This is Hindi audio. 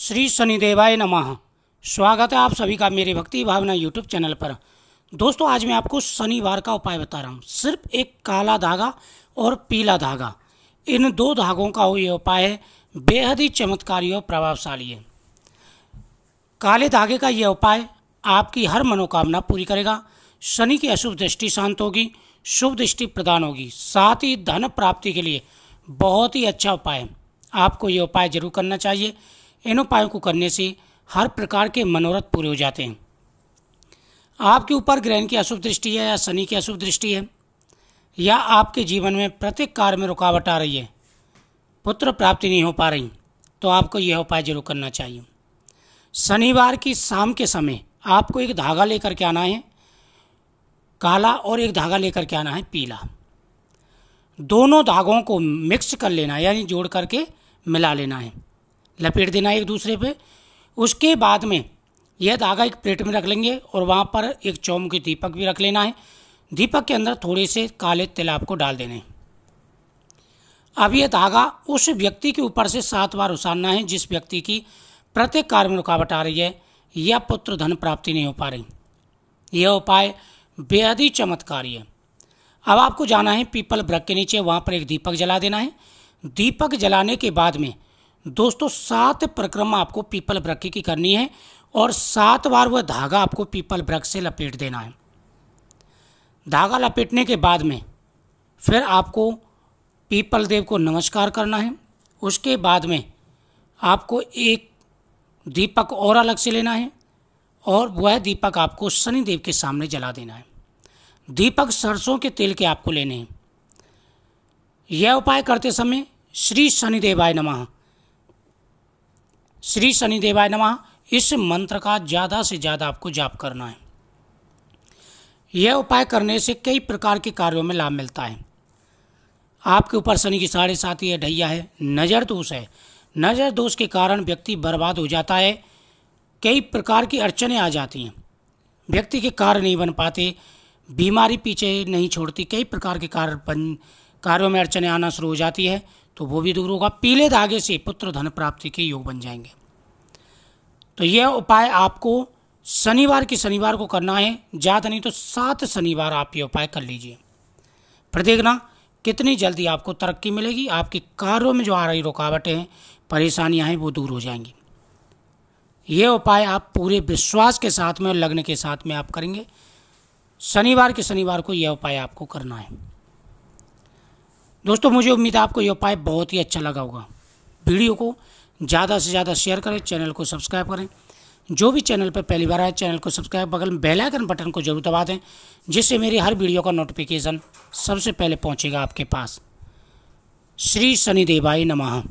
श्री शनिदेवाय नमः स्वागत है आप सभी का मेरे भक्ति भावना यूट्यूब चैनल पर दोस्तों आज मैं आपको शनिवार का उपाय बता रहा हूँ सिर्फ एक काला धागा और पीला धागा इन दो धागों का ये उपाय है बेहद ही चमत्कारी और प्रभावशाली है काले धागे का यह उपाय आपकी हर मनोकामना पूरी करेगा शनि की अशुभ दृष्टि शांत होगी शुभ दृष्टि प्रदान होगी साथ ही धन प्राप्ति के लिए बहुत ही अच्छा उपाय है आपको ये उपाय जरूर करना चाहिए इन उपायों को करने से हर प्रकार के मनोरथ पूरे हो जाते हैं आपके ऊपर ग्रहण की अशुभ दृष्टि है या शनि की अशुभ दृष्टि है या आपके जीवन में प्रत्येक कार्य में रुकावट आ रही है पुत्र प्राप्ति नहीं हो पा रही तो आपको यह उपाय जरूर करना चाहिए शनिवार की शाम के समय आपको एक धागा लेकर के आना है काला और एक धागा लेकर के आना है पीला दोनों धागों को मिक्स कर लेना है यानी जोड़ करके मिला लेना है लपेट देना एक दूसरे पे उसके बाद में यह धागा एक प्लेट में रख लेंगे और वहाँ पर एक चौम के दीपक भी रख लेना है दीपक के अंदर थोड़े से काले तिल आपको डाल देने अब यह धागा उस व्यक्ति के ऊपर से सात बार उसारना है जिस व्यक्ति की प्रत्येक कार्य में रुकावट आ रही है या पुत्र धन प्राप्ति नहीं हो पा रही यह उपाय बेहद ही चमत्कारी है अब आपको जाना है पीपल ब्रक के नीचे वहाँ पर एक दीपक जला देना है दीपक जलाने के बाद में दोस्तों सात परिक्रमा आपको पीपल वृक्ष की करनी है और सात बार वह धागा आपको पीपल वृक्ष से लपेट देना है धागा लपेटने के बाद में फिर आपको पीपल देव को नमस्कार करना है उसके बाद में आपको एक दीपक और अलग से लेना है और वह दीपक आपको शनि देव के सामने जला देना है दीपक सरसों के तेल के आपको लेने हैं यह उपाय करते समय श्री शनिदेवाय नमः श्री शनि देवाय नमः इस मंत्र का ज़्यादा से ज़्यादा आपको जाप करना है यह उपाय करने से कई प्रकार के कार्यों में लाभ मिलता है आपके ऊपर शनि की साढ़े साथी है ढैया है नज़र दोष है नज़र दोष के कारण व्यक्ति बर्बाद हो जाता है कई प्रकार की अड़चने आ जाती हैं व्यक्ति के कार्य नहीं बन पाते बीमारी पीछे नहीं छोड़ती कई प्रकार के कार्य बन कार्यों में अड़चने आना शुरू हो जाती है तो वो भी दूर होगा पीले धागे से पुत्र धन प्राप्ति के योग बन जाएंगे तो यह उपाय आपको शनिवार की शनिवार को करना है ज़्यादा नहीं तो सात शनिवार आप ये उपाय कर लीजिए फिर देखना कितनी जल्दी आपको तरक्की मिलेगी आपके कार्यों में जो आ रही रुकावटें हैं परेशानियाँ हैं वो दूर हो जाएंगी ये उपाय आप पूरे विश्वास के साथ में और लग्न के साथ में आप करेंगे शनिवार के शनिवार को यह उपाय आपको करना है दोस्तों मुझे उम्मीद है आपको यह उपाय बहुत ही अच्छा लगा होगा वीडियो को ज़्यादा से ज़्यादा शेयर करें चैनल को सब्सक्राइब करें जो भी चैनल पर पहली बार आए चैनल को सब्सक्राइब बगल में बेलाइकन बटन को जरूर दबा दें जिससे मेरी हर वीडियो का नोटिफिकेशन सबसे पहले पहुँचेगा आपके पास श्री शनिदेवाय नमः